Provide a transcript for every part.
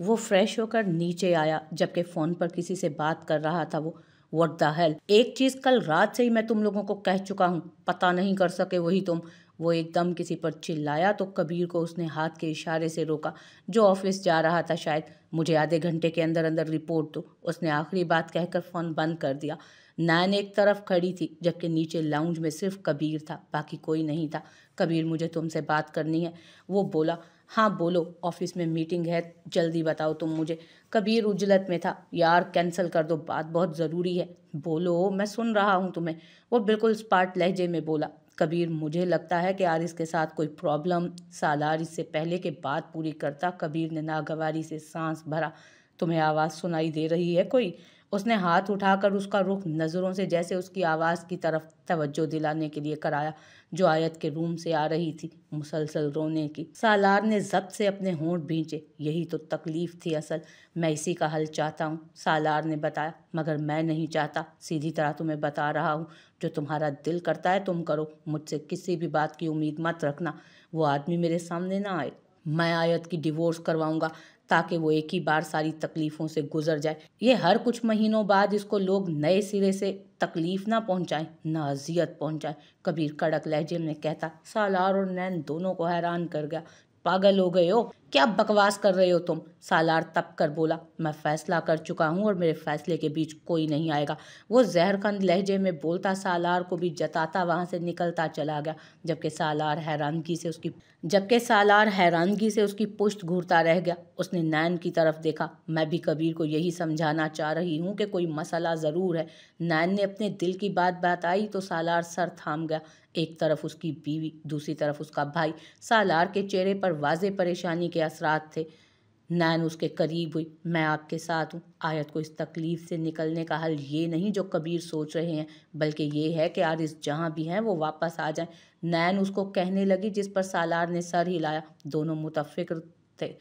वो फ्रेश होकर नीचे आया जबकि फ़ोन पर किसी से बात कर रहा था वो वट द हेल एक चीज़ कल रात से ही मैं तुम लोगों को कह चुका हूँ पता नहीं कर सके वही तुम वो एकदम किसी पर चिल्लाया तो कबीर को उसने हाथ के इशारे से रोका जो ऑफिस जा रहा था शायद मुझे आधे घंटे के अंदर अंदर रिपोर्ट दो उसने आखिरी बात कहकर फ़ोन बंद कर दिया नैन एक तरफ खड़ी थी जबकि नीचे लाउंज में सिर्फ कबीर था बाकी कोई नहीं था कबीर मुझे तुमसे बात करनी है वो बोला हाँ बोलो ऑफिस में मीटिंग है जल्दी बताओ तुम मुझे कबीर उजलत में था यार कैंसिल कर दो बात बहुत ज़रूरी है बोलो मैं सुन रहा हूँ तुम्हें वो बिल्कुल स्पार्ट लहजे में बोला कबीर मुझे लगता है कि आरिस के साथ कोई प्रॉब्लम सालार इससे पहले के बात पूरी करता कबीर ने नागवारी से सांस भरा तुम्हें आवाज़ सुनाई दे रही है कोई उसने हाथ उठाकर उसका रुख नज़रों से जैसे उसकी आवाज़ की तरफ तवज्जो दिलाने के लिए कराया जो आयत के रूम से आ रही थी मुसलसल रोने की सालार ने जब से अपने होंठ भींचे यही तो तकलीफ़ थी असल मैं इसी का हल चाहता हूँ सालार ने बताया मगर मैं नहीं चाहता सीधी तरह तुम्हें बता रहा हूँ जो तुम्हारा दिल करता है तुम करो मुझसे किसी भी बात की उम्मीद मत रखना वो आदमी मेरे सामने ना आए मैं आयत की डिवोर्स करवाऊंगा ताकि वो एक ही बार सारी तकलीफ़ों से गुजर जाए ये हर कुछ महीनों बाद इसको लोग नए सिरे से तकलीफ़ ना पहुंचाएं ना अजियत पहुंचाएं कबीर कड़क लहजे में कहता सालार और नैन दोनों को हैरान कर गया पागल हो गए हो क्या बकवास कर रहे हो तुम सालार तप कर बोला मैं फैसला कर चुका हूँ और मेरे फैसले के बीच कोई नहीं आएगा वो जहरकंद लहजे में बोलता सालार को भी जताता वहाँ से निकलता चला गया जबकि सालार हैरानगी से उसकी जबकि सालार हैरानगी से उसकी पुश्त घूरता रह गया उसने नैन की तरफ देखा मैं भी कबीर को यही समझाना चाह रही हूँ कि कोई मसला ज़रूर है नैन ने अपने दिल की बात बताई तो सालार सर थाम गया एक तरफ उसकी बीवी दूसरी तरफ उसका भाई सालार के चेहरे पर वाजे परेशानी के असरात थे नैन उसके करीब हुई मैं आपके साथ हूँ आयत को इस तकलीफ़ से निकलने का हल ये नहीं जो कबीर सोच रहे हैं बल्कि ये है कि आरिस जहाँ भी हैं वो वापस आ जाएं नैन उसको कहने लगी जिस पर सालार ने सर हिलाया दोनों मुतफिक्र थे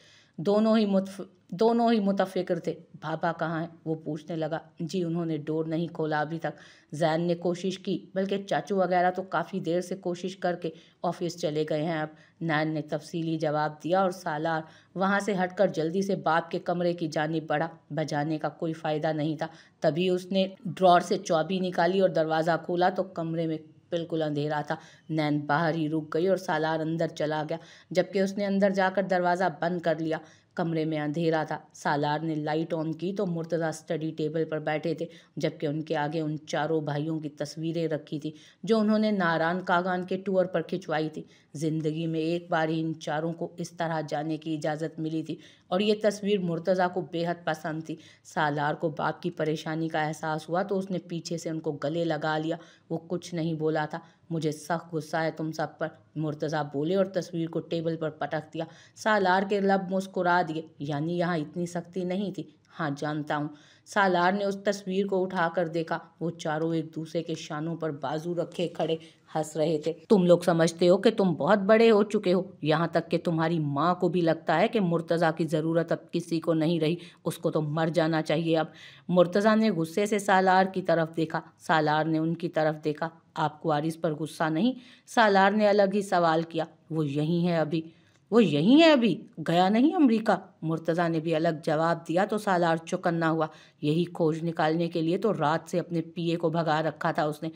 दोनों ही मुतफ दोनों ही मुतफ़िक्र थे भाभा कहाँ हैं वो पूछने लगा जी उन्होंने डोर नहीं खोला अभी तक जैन ने कोशिश की बल्कि चाचू वगैरह तो काफ़ी देर से कोशिश करके ऑफिस चले गए हैं अब नैन ने तफसीली जवाब दिया और सालार वहाँ से हटकर जल्दी से बाप के कमरे की जानी पड़ा बजाने का कोई फ़ायदा नहीं था तभी उसने ड्रॉर से चौबी निकाली और दरवाज़ा खोला तो कमरे में बिल्कुल अंधेरा था नैन बाहर ही रुक गई और सालार अंदर चला गया जबकि उसने अंदर जाकर दरवाज़ा बंद कर लिया कमरे में अंधेरा था सालार ने लाइट ऑन की तो मुर्तज़ा स्टडी टेबल पर बैठे थे जबकि उनके आगे उन चारों भाइयों की तस्वीरें रखी थी जो उन्होंने नारान कागान के टूर पर खिंचवाई थी ज़िंदगी में एक बार ही इन चारों को इस तरह जाने की इजाज़त मिली थी और ये तस्वीर मुर्तज़ा को बेहद पसंद थी सालार को बाप की परेशानी का एहसास हुआ तो उसने पीछे से उनको गले लगा लिया वो कुछ नहीं बोला था मुझे सख्त गुस्सा है तुम सब पर मुर्तज़ा बोले और तस्वीर को टेबल पर पटक दिया सालार के लब मुस्कुरा दिए यानी यहाँ इतनी सख्ती नहीं थी हाँ जानता हूँ सालार ने उस तस्वीर को उठाकर देखा वो चारों एक दूसरे के शानों पर बाजू रखे खड़े हंस रहे थे तुम लोग समझते हो कि तुम बहुत बड़े हो चुके हो यहाँ तक कि तुम्हारी माँ को भी लगता है कि मुर्तज़ा की ज़रूरत अब किसी को नहीं रही उसको तो मर जाना चाहिए अब मुर्तज़ा ने गुस्से से सालार की तरफ देखा सालार ने उनकी तरफ देखा आपको आरिस पर गुस्सा नहीं सालार ने अलग ही सवाल किया वो यही है अभी वो यही है अभी गया नहीं अमेरिका मुर्तज़ा ने भी अलग जवाब दिया तो सालार चुकन्ना हुआ यही खोज निकालने के लिए तो रात से अपने पीए को भगा रखा था उसने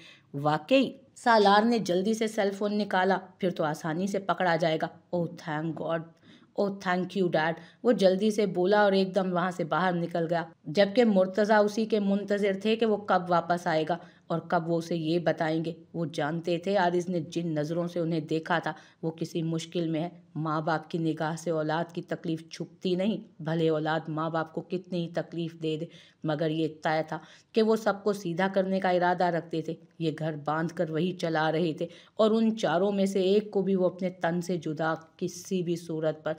वाकई सालार ने जल्दी से सेल फोन निकाला फिर तो आसानी से पकड़ा जाएगा oh thank God oh thank you dad वो जल्दी से बोला और एकदम वहाँ से बाहर निकल गया जबकि मुर्तज़ा उसी के मुंतज़र थे कि वो कब वापस आएगा और कब वो उसे ये बताएंगे वो जानते थे आरिज ने जिन नज़रों से उन्हें देखा था वो किसी मुश्किल में है माँ बाप की निगाह से औलाद की तकलीफ़ छुपती नहीं भले औलाद माँ बाप को कितनी ही तकलीफ़ दे दे मगर ये तय था कि वो सबको सीधा करने का इरादा रखते थे ये घर बांध कर वही चला रहे थे और उन चारों में से एक को भी वो अपने तन से जुदा किसी भी सूरत पर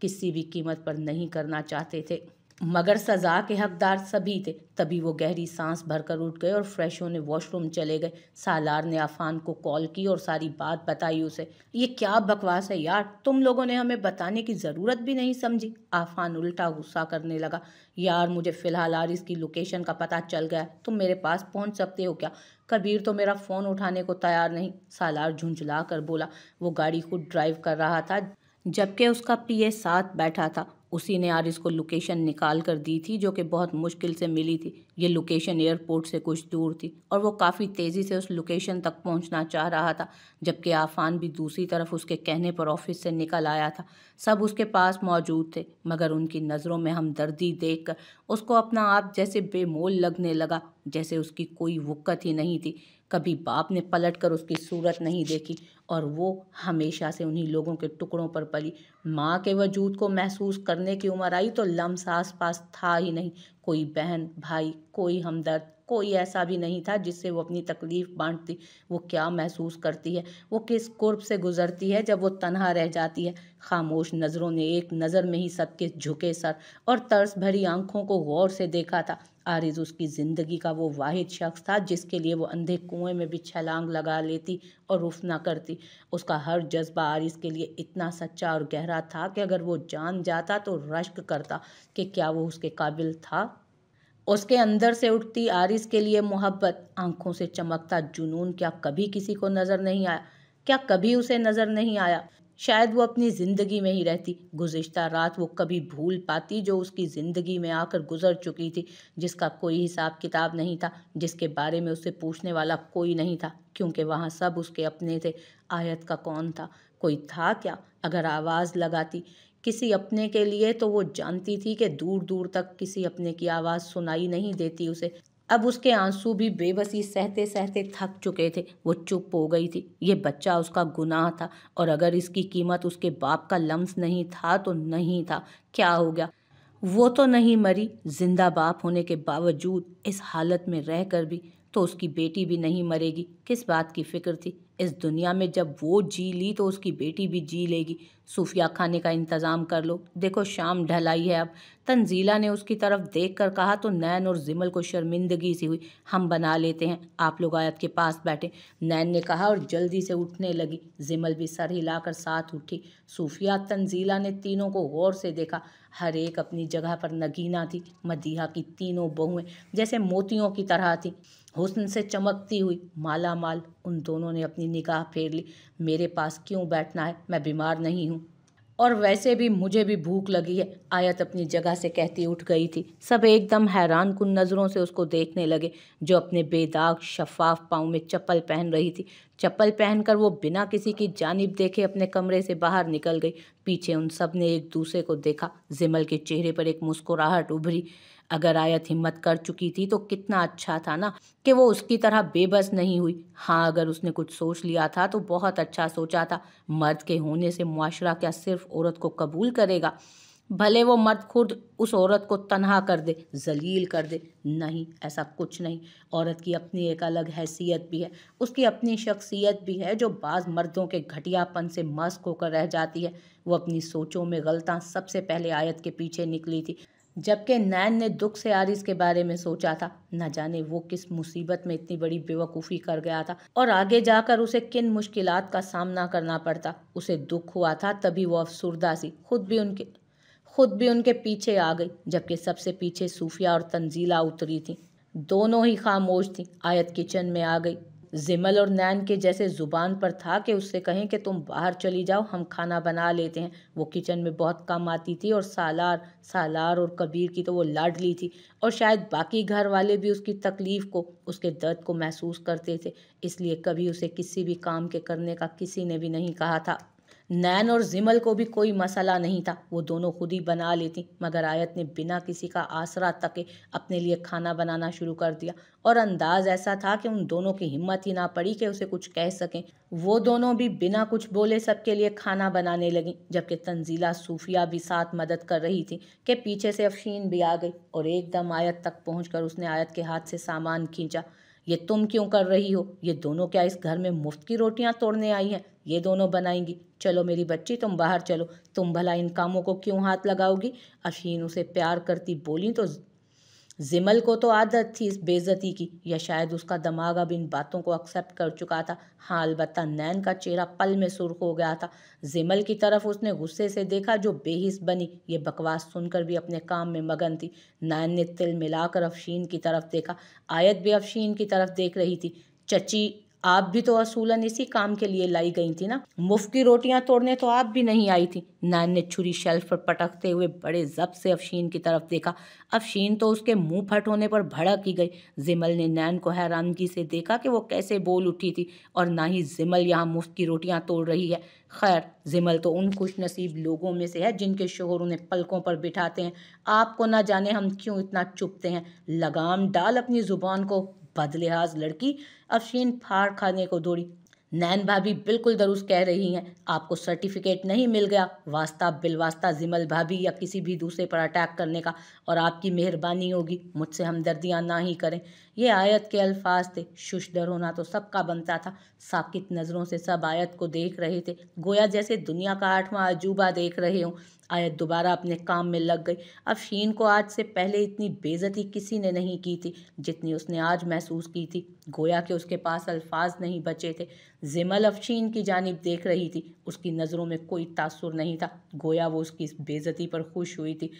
किसी भी कीमत पर नहीं करना चाहते थे मगर सज़ा के हकदार सभी थे तभी वो गहरी सांस भरकर उठ गए और फ्रेश होने वॉशरूम चले गए सालार ने आफान को कॉल की और सारी बात बताई उसे ये क्या बकवास है यार तुम लोगों ने हमें बताने की ज़रूरत भी नहीं समझी आफान उल्टा गुस्सा करने लगा यार मुझे फ़िलहाल आर इसकी लोकेशन का पता चल गया तुम मेरे पास पहुँच सकते हो क्या कबीर तो मेरा फ़ोन उठाने को तैयार नहीं सालार झुंझला कर बोला वो गाड़ी खुद ड्राइव कर रहा था जबकि उसका पीए साथ बैठा था उसी ने यार इसको लोकेशन निकाल कर दी थी जो कि बहुत मुश्किल से मिली थी ये लोकेशन एयरपोर्ट से कुछ दूर थी और वो काफ़ी तेज़ी से उस लोकेशन तक पहुंचना चाह रहा था जबकि आफान भी दूसरी तरफ उसके कहने पर ऑफिस से निकल आया था सब उसके पास मौजूद थे मगर उनकी नज़रों में हमदर्दी देख कर उसको अपना आप जैसे बेमोल लगने लगा जैसे उसकी कोई वक़्त ही नहीं थी कभी बाप ने पलट कर उसकी सूरत नहीं देखी और वो हमेशा से उन्हीं लोगों के टुकड़ों पर पली माँ के वजूद को महसूस करने की उम्र आई तो लम्स आस पास था ही नहीं कोई बहन भाई कोई हमदर्द कोई ऐसा भी नहीं था जिससे वो अपनी तकलीफ़ बांटती वो क्या महसूस करती है वो किस कुर्ब से गुजरती है जब वो तनहा रह जाती है खामोश नज़रों ने एक नज़र में ही सबके झुके सर और तर्स भरी आंखों को गौर से देखा था आरिज उसकी ज़िंदगी का वो वाहिद शख्स था जिसके लिए वो अंधे कुएं में भी छलांग लगा लेती और रुफ ना करती उसका हर जज्बा आरिज के लिए इतना सच्चा और गहरा था कि अगर वो जान जाता तो रश्क करता कि क्या वो उसके काबिल था उसके अंदर से उठती आरिस के लिए मोहब्बत आंखों से चमकता जुनून क्या कभी किसी को नज़र नहीं आया क्या कभी उसे नज़र नहीं आया शायद वो अपनी ज़िंदगी में ही रहती गुज्त रात वो कभी भूल पाती जो उसकी ज़िंदगी में आकर गुजर चुकी थी जिसका कोई हिसाब किताब नहीं था जिसके बारे में उसे पूछने वाला कोई नहीं था क्योंकि वहाँ सब उसके अपने थे आयत का कौन था कोई था क्या अगर आवाज़ लगाती किसी अपने के लिए तो वो जानती थी कि दूर दूर तक किसी अपने की आवाज़ सुनाई नहीं देती उसे अब उसके आंसू भी बेबसी सहते सहते थक चुके थे वो चुप हो गई थी ये बच्चा उसका गुनाह था और अगर इसकी कीमत उसके बाप का लम्स नहीं था तो नहीं था क्या हो गया वो तो नहीं मरी जिंदा बाप होने के बावजूद इस हालत में रह कर भी तो उसकी बेटी भी नहीं मरेगी किस बात की फिक्र थी इस दुनिया में जब वो जी ली तो उसकी बेटी भी जी लेगी सूफिया खाने का इंतज़ाम कर लो देखो शाम ढलाई है अब तंजीला ने उसकी तरफ देख कर कहा तो नैन और जिमल को शर्मिंदगी सी हुई हम बना लेते हैं आप लोग आयत के पास बैठे नैन ने कहा और जल्दी से उठने लगी जिमल भी सर हिलाकर साथ उठी सूफिया तंजीला ने तीनों को गौर से देखा हर एक अपनी जगह पर नगीना थी मदीहा की तीनों बहुएँ जैसे मोतियों की तरह थी हुसन से चमकती हुई माला माल उन दोनों ने अपनी निगाह फेर ली मेरे पास क्यों बैठना है मैं बीमार नहीं हूँ और वैसे भी मुझे भी भूख लगी है आयत अपनी जगह से कहती उठ गई थी सब एकदम हैरान कन नज़रों से उसको देखने लगे जो अपने बेदाग शफाफ पाँव में चप्पल पहन रही थी चप्पल पहनकर वो बिना किसी की जानब देखे अपने कमरे से बाहर निकल गई पीछे उन सब ने एक दूसरे को देखा जिमल के चेहरे पर एक मुस्कुराहट उभरी अगर आयत हिम्मत कर चुकी थी तो कितना अच्छा था ना कि वो उसकी तरह बेबस नहीं हुई हाँ अगर उसने कुछ सोच लिया था तो बहुत अच्छा सोचा था मर्द के होने से मुआरा क्या सिर्फ औरत को कबूल करेगा भले वो मर्द खुद उस औरत को तनहा कर दे जलील कर दे नहीं ऐसा कुछ नहीं औरत की अपनी एक अलग हैसियत भी है उसकी अपनी शख्सियत भी है जो बाज़ मर्दों के घटियापन से मस्क होकर रह जाती है वो अपनी सोचों में गलता सबसे पहले आयत के पीछे निकली थी जबकि नैन ने दुख से आरिस के बारे में सोचा था न जाने वो किस मुसीबत में इतनी बड़ी बेवकूफ़ी कर गया था और आगे जाकर उसे किन मुश्किलात का सामना करना पड़ता उसे दुख हुआ था तभी वो अफसरदा सी खुद भी उनके खुद भी उनके पीछे आ गई जबकि सबसे पीछे सूफिया और तंजीला उतरी थी दोनों ही खामोश थी आयत किचन में आ गई जिमल और नैन के जैसे ज़ुबान पर था कि उससे कहें कि तुम बाहर चली जाओ हम खाना बना लेते हैं वो किचन में बहुत कम आती थी और सालार सालार और कबीर की तो वो लाडली थी और शायद बाकी घर वाले भी उसकी तकलीफ़ को उसके दर्द को महसूस करते थे इसलिए कभी उसे किसी भी काम के करने का किसी ने भी नहीं कहा था नैन और जिमल को भी कोई मसला नहीं था वो दोनों खुद ही बना लेती मगर आयत ने बिना किसी का आसरा तके अपने लिए खाना बनाना शुरू कर दिया और अंदाज ऐसा था कि उन दोनों की हिम्मत ही ना पड़ी कि उसे कुछ कह सकें वो दोनों भी बिना कुछ बोले सबके लिए खाना बनाने लगी जबकि तंजीला सूफिया भी साथ मदद कर रही थी कि पीछे से अफशीन भी आ गई और एकदम आयत तक पहुँच उसने आयत के हाथ से सामान खींचा ये तुम क्यों कर रही हो ये दोनों क्या इस घर में मुफ्त की रोटियां तोड़ने आई हैं ये दोनों बनाएंगी चलो मेरी बच्ची तुम बाहर चलो तुम भला इन कामों को क्यों हाथ लगाओगी अशीन उसे प्यार करती बोली तो जिमल को तो आदत थी इस बेज़ती की या शायद उसका दिमाग अब इन बातों को एक्सेप्ट कर चुका था हाँ अलबत् नैन का चेहरा पल में सुर्ख हो गया था जिमल की तरफ उसने गुस्से से देखा जो बेहिस बनी ये बकवास सुनकर भी अपने काम में मगन थी नैन ने तिल मिलाकर अफशीन की तरफ देखा आयत भी अफशीन की तरफ देख रही थी चची आप भी तो असूलन इसी काम के लिए लाई गई थी ना मुफ्त की रोटियां तोड़ने तो आप भी नहीं आई थी नान ने छुरी शेल्फ पर पटकते हुए बड़े जब से अफशीन की तरफ देखा अफशीन तो उसके मुंह फट होने पर भड़क ही गई जिमल ने नैन को हैरानगी से देखा कि वो कैसे बोल उठी थी और ना ही जिमल यहाँ मुफ्त की रोटियाँ तोड़ रही है खैर ज़िमल तो उन खुश नसीब लोगों में से है जिनके शोहर उन्हें पलकों पर बिठाते हैं आपको ना जाने हम क्यों इतना चुपते हैं लगाम डाल अपनी ज़ुबान को बदलिहाज लड़की अफशीन फाड़ खाने को दौड़ी नैन भाभी बिल्कुल दरुस्त कह रही हैं आपको सर्टिफिकेट नहीं मिल गया वास्ता बिलवास्ता जिमल भाभी या किसी भी दूसरे पर अटैक करने का और आपकी मेहरबानी होगी मुझसे हमदर्दियाँ ना ही करें ये आयत के अल्फाज थे डर होना तो सबका बनता था साकित नज़रों से सब आयत को देख रहे थे गोया जैसे दुनिया का आठवां अजूबा देख रहे हों आयत दोबारा अपने काम में लग गई अब शीन को आज से पहले इतनी बेजती किसी ने नहीं की थी जितनी उसने आज महसूस की थी गोया कि उसके पास अल्फाज नहीं बचे थे जिमल अफशीन की जानब देख रही थी उसकी नज़रों में कोई तासुर नहीं था गोया वो उसकी बेजती पर खुश हुई थी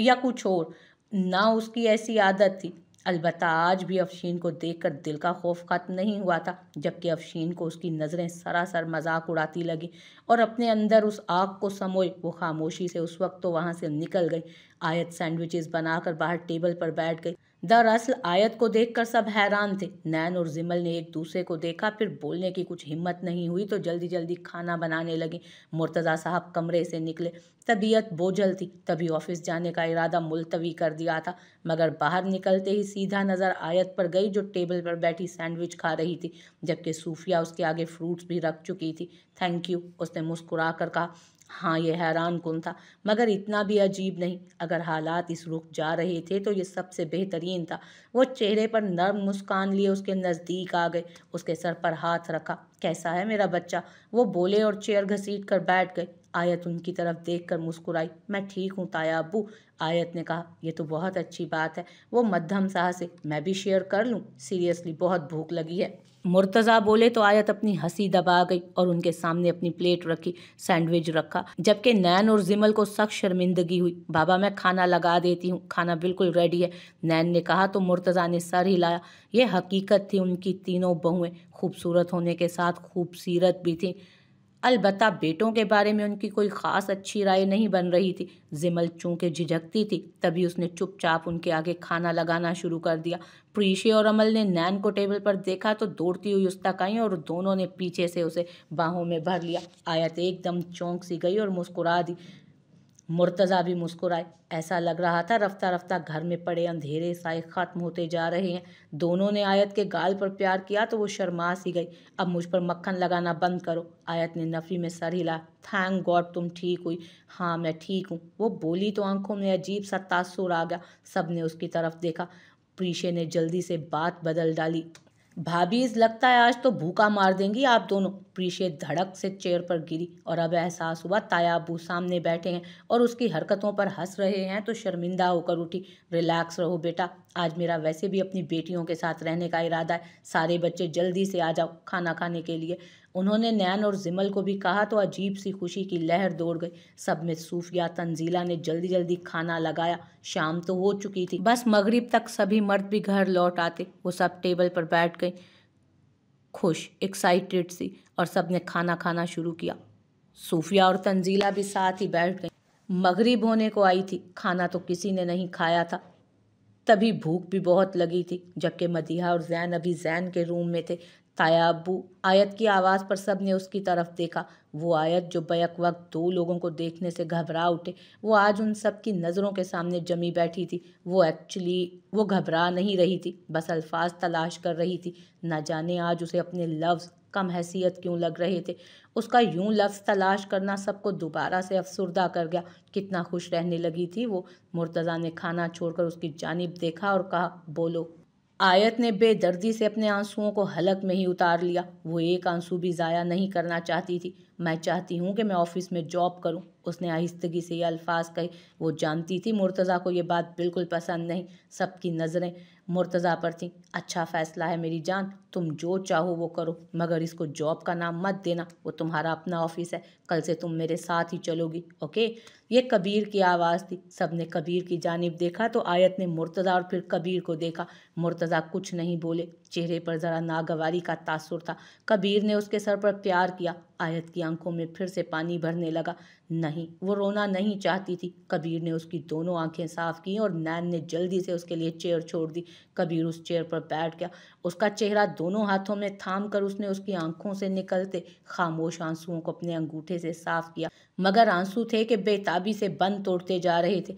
या कुछ और ना उसकी ऐसी आदत थी अलबत् आज भी अफशीन को देखकर दिल का खौफ ख़त्म नहीं हुआ था जबकि अफशीन को उसकी नज़रें सरासर मजाक उड़ाती लगी और अपने अंदर उस आग को समोए वो खामोशी से उस वक्त तो वहाँ से निकल गई आयत सैंडविचेस बनाकर बाहर टेबल पर बैठ गई दरअसल आयत को देखकर सब हैरान थे नैन और जिमल ने एक दूसरे को देखा फिर बोलने की कुछ हिम्मत नहीं हुई तो जल्दी जल्दी खाना बनाने लगी मुर्तज़ा साहब कमरे से निकले तबीयत बोझल थी तभी ऑफिस जाने का इरादा मुलतवी कर दिया था मगर बाहर निकलते ही सीधा नज़र आयत पर गई जो टेबल पर बैठी सैंडविच खा रही थी जबकि सूफिया उसके आगे फ्रूट्स भी रख चुकी थी थैंक यू उसने मुस्कुरा कर कहा हाँ ये हैरान कन था मगर इतना भी अजीब नहीं अगर हालात इस रुख जा रहे थे तो ये सबसे बेहतरीन था वो चेहरे पर नर्म मुस्कान लिए उसके नज़दीक आ गए उसके सर पर हाथ रखा कैसा है मेरा बच्चा वो बोले और चेयर घसीट कर बैठ गए आयत उनकी तरफ देख कर मुस्कुराई मैं ठीक हूँ ताया अबू आयत ने कहा यह तो बहुत अच्छी बात है वो मध्यम साह से मैं भी शेयर कर लूँ सीरियसली बहुत भूख लगी है मुर्तज़ा बोले तो आयत अपनी हंसी दबा गई और उनके सामने अपनी प्लेट रखी सैंडविच रखा जबकि नैन और जिमल को सख्त शर्मिंदगी हुई बाबा मैं खाना लगा देती हूँ खाना बिल्कुल रेडी है नैन ने कहा तो मुर्तज़ा ने सर हिलाया ये हकीकत थी उनकी तीनों बहुएँ खूबसूरत होने के साथ खूबसूरत भी थीं अलबत् बेटों के बारे में उनकी कोई ख़ास अच्छी राय नहीं बन रही थी जिमल चूँकि झिझकती थी तभी उसने चुपचाप उनके आगे खाना लगाना शुरू कर दिया प्रीशे और अमल ने नैन को टेबल पर देखा तो दौड़ती हुई उस तक आई और दोनों ने पीछे से उसे बाहों में भर लिया आयत एकदम चौंक सी गई और मुस्कुरा दी मुर्तज़ा भी मुस्कुराए ऐसा लग रहा था रफ्ता रफ्ता घर में पड़े अंधेरे साए ख़त्म होते जा रहे हैं दोनों ने आयत के गाल पर प्यार किया तो वो शर्मा सी गई अब मुझ पर मक्खन लगाना बंद करो आयत ने नफ़ी में सर हिला थैंक गॉड तुम ठीक हुई हाँ मैं ठीक हूँ वो बोली तो आंखों में अजीब सा तासुर आ गया सब ने उसकी तरफ देखा प्रीशे ने जल्दी से बात बदल डाली भाभी इस लगता है आज तो भूखा मार देंगी आप दोनों प्रीशे धड़क से चेयर पर गिरी और अब एहसास हुआ तायाबू सामने बैठे हैं और उसकी हरकतों पर हंस रहे हैं तो शर्मिंदा होकर उठी रिलैक्स रहो बेटा आज मेरा वैसे भी अपनी बेटियों के साथ रहने का इरादा है सारे बच्चे जल्दी से आ जाओ खाना खाने के लिए उन्होंने नैन और जिमल को भी कहा तो अजीब सी खुशी की लहर दौड़ गई सब में सूफिया तंजीला ने जल्दी जल्दी खाना लगाया शाम तो हो चुकी थी बस मगरिब तक सभी मर्द भी घर लौट आते वो सब टेबल पर बैठ गए खुश एक्साइटेड सी और सब ने खाना खाना शुरू किया सूफिया और तंजीला भी साथ ही बैठ गई मगरिब होने को आई थी खाना तो किसी ने नहीं खाया था तभी भूख भी बहुत लगी थी जबकि मदीहा और जैन अभी जैन के रूम में थे ताया अबू आयत की आवाज़ पर सब ने उसकी तरफ देखा वो आयत जो बैक वक्त दो लोगों को देखने से घबरा उठे वो आज उन सब की नज़रों के सामने जमी बैठी थी वो एक्चुअली वो घबरा नहीं रही थी बस अल्फाज तलाश कर रही थी ना जाने आज उसे अपने लफ्ज़ कम हैसियत क्यों लग रहे थे उसका यूं लफ्ज़ तलाश करना सबको दोबारा से अफसरदा कर गया कितना खुश रहने लगी थी वो मुर्तज़ा ने खाना छोड़कर उसकी जानब देखा और कहा बोलो आयत ने बेदर्दी से अपने आंसुओं को हलक में ही उतार लिया वो एक आंसू भी ज़ाया नहीं करना चाहती थी मैं चाहती हूँ कि मैं ऑफिस में जॉब करूँ उसने आहिस्तगी से ये अल्फाज कहे वो जानती थी मुर्तज़ा को ये बात बिल्कुल पसंद नहीं सबकी नज़रें मुर्तज़ा पर थीं अच्छा फ़ैसला है मेरी जान तुम जो चाहो वो करो मगर इसको जॉब का नाम मत देना वो तुम्हारा अपना ऑफिस है कल से तुम मेरे साथ ही चलोगी ओके ये कबीर की आवाज़ थी सब ने कबीर की जानब देखा तो आयत ने मुर्तज़ा और फिर कबीर को देखा मुर्तज़ा कुछ नहीं बोले चेहरे पर ज़रा नागवारी का तासुर था कबीर ने उसके सर पर प्यार किया आयत की आंखों में फिर से पानी भरने लगा नहीं वो रोना नहीं चाहती थी कबीर ने उसकी दोनों आंखें साफ की और नैन ने जल्दी से उसके लिए चेयर छोड़ दी कबीर उस चेयर पर बैठ गया उसका चेहरा दोनों हाथों में थाम कर उसने उसकी आंखों से निकलते खामोश आंसुओं को अपने अंगूठे से साफ किया मगर आंसू थे कि बेताबी से बंद तोड़ते जा रहे थे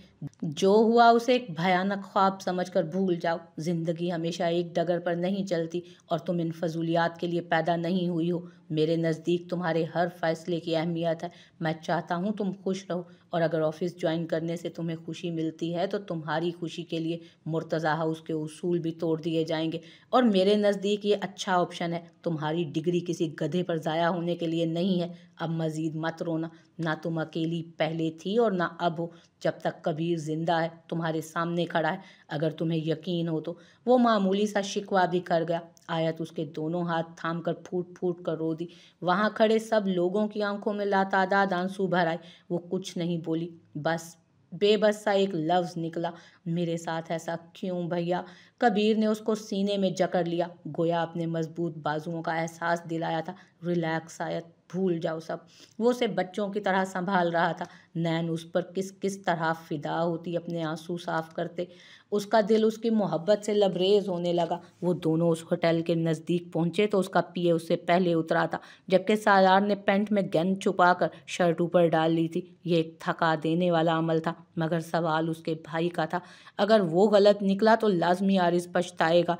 जो हुआ उसे एक भयानक ख्वाब समझकर भूल जाओ ज़िंदगी हमेशा एक डगर पर नहीं चलती और तुम इन फजूलियात के लिए पैदा नहीं हुई हो मेरे नज़दीक तुम्हारे हर फैसले की अहमियत है मैं चाहता हूँ तुम खुश रहो और अगर ऑफिस ज्वाइन करने से तुम्हें खुशी मिलती है तो तुम्हारी खुशी के लिए मुर्तज़ा हाउस के उसूल भी तोड़ दिए जाएंगे और मेरे नज़दीक ये अच्छा ऑप्शन है तुम्हारी डिग्री किसी गधे पर ज़ाया होने के लिए नहीं है अब मज़ीद मत रोना ना तुम अकेली पहले थी और ना अब हो जब तक कबीर ज़िंदा है तुम्हारे सामने खड़ा है अगर तुम्हें यकीन हो तो वो मामूली सा शिकवा भी कर गया आया तो उसके दोनों हाथ थाम कर फूट फूट कर रो दी वहाँ खड़े सब लोगों की आंखों में लातादाद आंसू भर आए वो कुछ नहीं बोली बस बेबस सा एक लफ्ज़ निकला मेरे साथ ऐसा क्यों भैया कबीर ने उसको सीने में जकड़ लिया गोया अपने मजबूत बाजुओं का एहसास दिलाया था रिलैक्स आयत भूल जाओ सब वो उसे बच्चों की तरह संभाल रहा था नैन उस पर किस किस तरह फिदा होती अपने आंसू साफ करते उसका दिल उसकी मोहब्बत से लबरेज होने लगा वो दोनों उस होटल के नज़दीक पहुंचे तो उसका पिए उससे पहले उतरा था जबकि सालार ने पेंट में गन छुपा कर शर्ट ऊपर डाल ली थी ये एक थका देने वाला अमल था मगर सवाल उसके भाई का था अगर वो गलत निकला तो लाजमी आरिज पछताएगा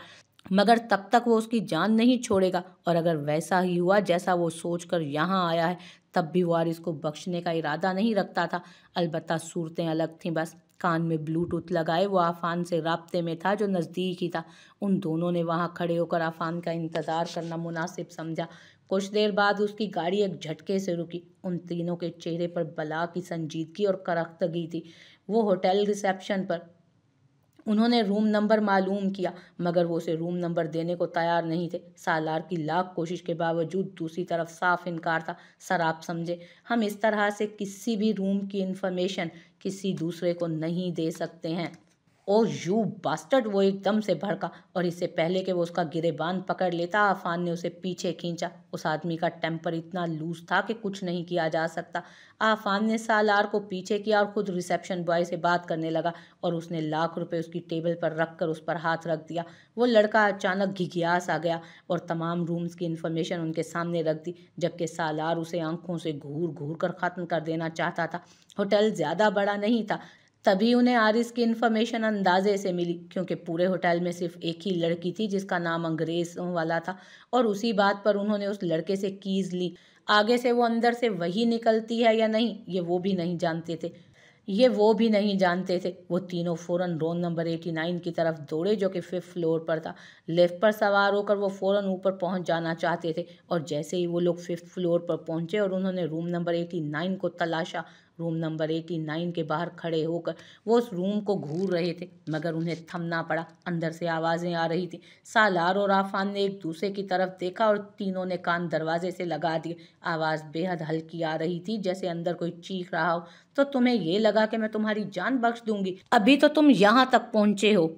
मगर तब तक वो उसकी जान नहीं छोड़ेगा और अगर वैसा ही हुआ जैसा वो सोचकर यहाँ आया है तब भी वारिस को बख्शने का इरादा नहीं रखता था अलबत्त सूरतें अलग थीं बस कान में ब्लूटूथ लगाए वो आफान से रबते में था जो नज़दीक ही था उन दोनों ने वहाँ खड़े होकर आफान का इंतज़ार करना मुनासिब समझा कुछ देर बाद उसकी गाड़ी एक झटके से रुकी उन तीनों के चेहरे पर बला की संजीदगी और करख्तगी थी वो होटल रिसेप्शन पर उन्होंने रूम नंबर मालूम किया मगर वो उसे रूम नंबर देने को तैयार नहीं थे सालार की लाख कोशिश के बावजूद दूसरी तरफ साफ इनकार था सर आप समझे हम इस तरह से किसी भी रूम की इन्फॉर्मेशन किसी दूसरे को नहीं दे सकते हैं ओ यू बास्टर्ड वो एकदम से भड़का और इससे पहले कि वो उसका गिरेबान पकड़ लेता आफान ने उसे पीछे खींचा उस आदमी का टेम्पर इतना लूज था कि कुछ नहीं किया जा सकता आफान ने सालार को पीछे किया और ख़ुद रिसेप्शन बॉय से बात करने लगा और उसने लाख रुपए उसकी टेबल पर रख कर उस पर हाथ रख दिया वो लड़का अचानक घिघियास आ गया और तमाम रूम्स की इन्फॉर्मेशन उनके सामने रख दी जबकि सालार उसे आंखों से घूर घूर कर ख़त्म कर देना चाहता था होटल ज़्यादा बड़ा नहीं था तभी उन्हें आरिस की इन्फॉर्मेशन अंदाजे से मिली क्योंकि पूरे होटल में सिर्फ एक ही लड़की थी जिसका नाम अंग्रेज़ों वाला था और उसी बात पर उन्होंने उस लड़के से कीज़ ली आगे से वो अंदर से वही निकलती है या नहीं ये वो भी नहीं जानते थे ये वो भी नहीं जानते थे वो तीनों फ़ौरन रोन नंबर एटी नाइन की तरफ दौड़े जो कि फिफ्थ फ्लोर पर था लेफ़्ट पर सवार होकर वो फ़ौरन ऊपर पहुंच जाना चाहते थे और जैसे ही वो लोग फिफ्थ फ्लोर पर पहुंचे और उन्होंने रूम नंबर एटी नाइन को तलाशा रूम नंबर एटी नाइन के बाहर खड़े होकर वो उस रूम को घूर रहे थे मगर उन्हें थमना पड़ा अंदर से आवाज़ें आ रही थी सालार और आफान ने एक दूसरे की तरफ देखा और तीनों ने कान दरवाजे से लगा दिए आवाज़ बेहद हल्की आ रही थी जैसे अंदर कोई चीख रहा हो तो तुम्हें यह लगा कि मैं तुम्हारी जान बख्श दूंगी अभी तो तुम यहाँ तक पहुँचे हो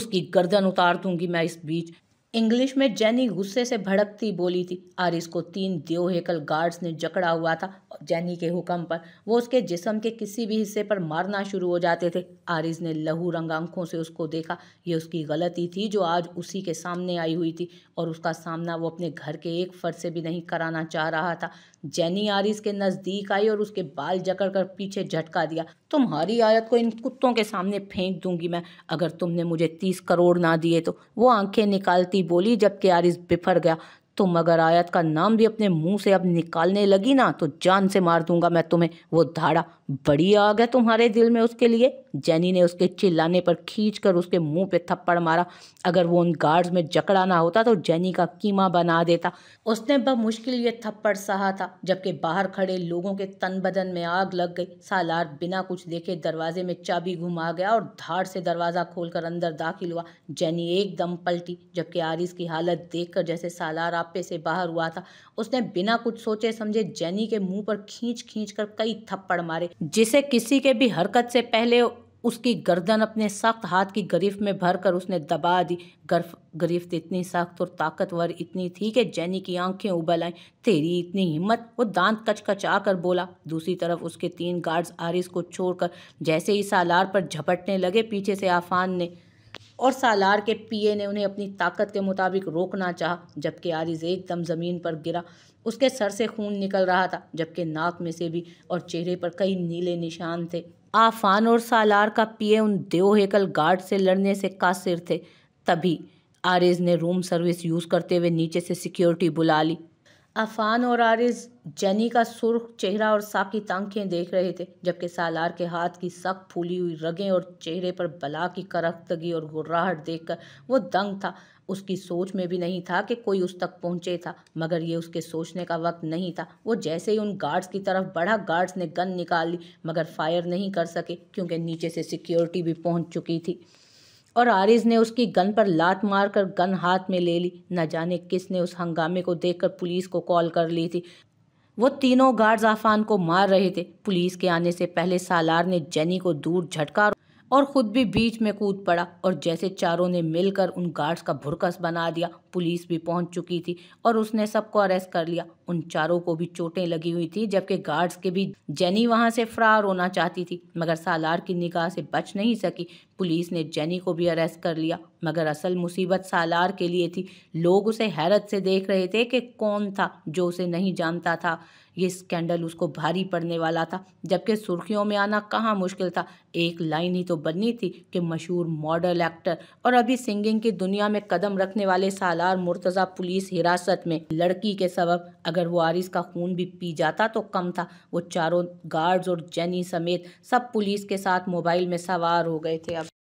उसकी गर्दन उतार दूंगी मैं इस बीच इंग्लिश में जैनी गुस्से से भड़कती बोली थी आरिस को तीन देवहेकल गार्ड्स ने जकड़ा हुआ था जैनी के हुक्म पर वो उसके जिसम के किसी भी हिस्से पर मारना शुरू हो जाते थे आरिस ने लहू रंग आंखों से उसको देखा ये उसकी गलती थी जो आज उसी के सामने आई हुई थी और उसका सामना वो अपने घर के एक फर्द से भी नहीं कराना चाह रहा था जैनी आरिस के नज़दीक आई और उसके बाल जकड़ कर पीछे झटका दिया तुम्हारी आयत को इन कुत्तों के सामने फेंक दूंगी मैं अगर तुमने मुझे तीस करोड़ ना दिए तो वो आंखें निकालती बोली जबकि आरिस बिफर गया तुम अगर आयत का नाम भी अपने मुंह से अब निकालने लगी ना तो जान से मार दूंगा मैं तुम्हें वो धाड़ा बड़ी आग है तुम्हारे दिल में उसके लिए जैनी ने उसके चिल्लाने पर खींच कर उसके मुंह पे थप्पड़ मारा अगर वो उन गार्ड्स में जकड़ा ना होता तो जैनी का कीमा बना देता उसने मुश्किल ये थप्पड़ सहा था जबकि बाहर खड़े लोगों के तन बदन में आग लग गई सालार बिना कुछ देखे दरवाजे में चाबी घुमा गया और धाड़ से दरवाज़ा खोलकर अंदर दाखिल हुआ जैनी एकदम पलटी जबकि आरिस की हालत देखकर जैसे सालार बुढ़ापे से बाहर हुआ था उसने बिना कुछ सोचे समझे जैनी के मुंह पर खींच खींच कर कई थप्पड़ मारे जिसे किसी के भी हरकत से पहले उसकी गर्दन अपने सख्त हाथ की गरीफ में भर कर उसने दबा दी गर्फ गरीफ तो इतनी सख्त और ताकतवर इतनी थी कि जैनी की आंखें उबल आईं तेरी इतनी हिम्मत वो दांत कचकचा कर बोला दूसरी तरफ उसके तीन गार्ड्स आरिस को छोड़कर जैसे ही सालार पर झपटने लगे पीछे से आफान ने और सालार के पीए ने उन्हें अपनी ताकत के मुताबिक रोकना चाहा जबकि आरिज एकदम ज़मीन पर गिरा उसके सर से खून निकल रहा था जबकि नाक में से भी और चेहरे पर कई नीले निशान थे आफान और सालार का पीए उन देवहेकल गार्ड से लड़ने से कासिर थे तभी आरिज ने रूम सर्विस यूज़ करते हुए नीचे से सिक्योरिटी बुला ली अफान और आरिज जैनी का सुर्ख चेहरा और साकी आंखें देख रहे थे जबकि सालार के हाथ की सख्त फूली हुई रगें और चेहरे पर बला की करख्तगी और गुर्राहट देखकर वो दंग था उसकी सोच में भी नहीं था कि कोई उस तक पहुंचे था मगर ये उसके सोचने का वक्त नहीं था वो जैसे ही उन गार्ड्स की तरफ बढ़ा गार्ड्स ने गन निकाल ली मगर फायर नहीं कर सके क्योंकि नीचे से सिक्योरिटी भी पहुंच चुकी थी और आरिज ने उसकी गन पर लात मारकर गन हाथ में ले ली न जाने किसने उस हंगामे को देखकर पुलिस को कॉल कर ली थी वो तीनों गार्ड्स आफान को मार रहे थे पुलिस के आने से पहले सालार ने जेनी को दूर झटका और खुद भी बीच में कूद पड़ा और जैसे चारों ने मिलकर उन गार्ड्स का भुरकस बना दिया पुलिस भी पहुंच चुकी थी और उसने सबको अरेस्ट कर लिया उन चारों को भी चोटें लगी हुई थी जबकि गार्ड्स के भी जेनी वहां से फरार होना चाहती थी मगर सालार की निगाह से बच नहीं सकी पुलिस ने जेनी को भी अरेस्ट कर लिया मगर असल मुसीबत सालार के लिए थी लोग उसे हैरत से देख रहे थे कि कौन था जो उसे नहीं जानता था ये स्कैंडल उसको भारी पड़ने वाला था जबकि सुर्खियों में आना कहाँ मुश्किल था एक लाइन ही तो बननी थी कि मशहूर मॉडल एक्टर और अभी सिंगिंग की दुनिया में कदम रखने वाले सालार थानेदार मुर्तज़ा पुलिस हिरासत में लड़की के सबब अगर वो आरिस का खून भी पी जाता तो कम था वो चारों गार्ड्स और जनी समेत सब पुलिस के साथ मोबाइल में सवार हो गए थे अब